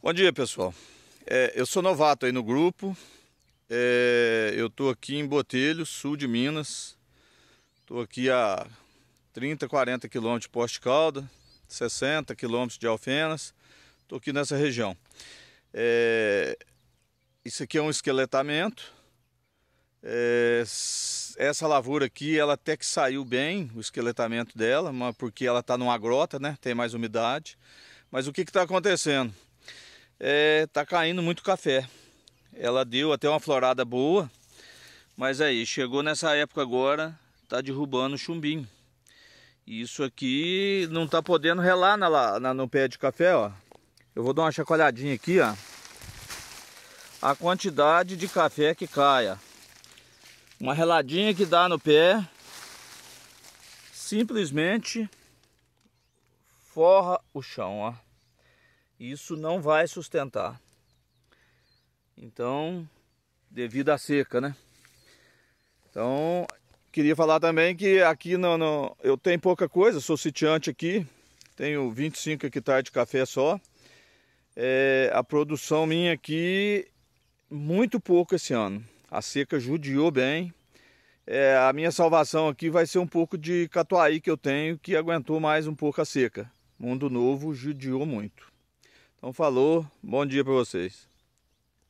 Bom dia pessoal, é, eu sou novato aí no grupo, é, eu estou aqui em Botelho, sul de Minas, estou aqui a 30, 40 quilômetros de Poste Calda, 60 quilômetros de Alfenas, estou aqui nessa região. É, isso aqui é um esqueletamento, é, essa lavoura aqui ela até que saiu bem, o esqueletamento dela, porque ela está numa grota, né? tem mais umidade, mas o que está acontecendo? é, tá caindo muito café. Ela deu até uma florada boa, mas aí chegou nessa época agora, tá derrubando o chumbinho. Isso aqui não tá podendo relar na, na, no pé de café, ó. Eu vou dar uma chacoalhadinha aqui, ó. A quantidade de café que caia. Uma reladinha que dá no pé. Simplesmente forra o chão, ó isso não vai sustentar. Então, devido à seca, né? Então, queria falar também que aqui no, no, eu tenho pouca coisa, sou sitiante aqui, tenho 25 hectares de café só. É, a produção minha aqui, muito pouco esse ano. A seca judiou bem. É, a minha salvação aqui vai ser um pouco de catuaí que eu tenho, que aguentou mais um pouco a seca. Mundo Novo judiou muito. Então falou, bom dia para vocês.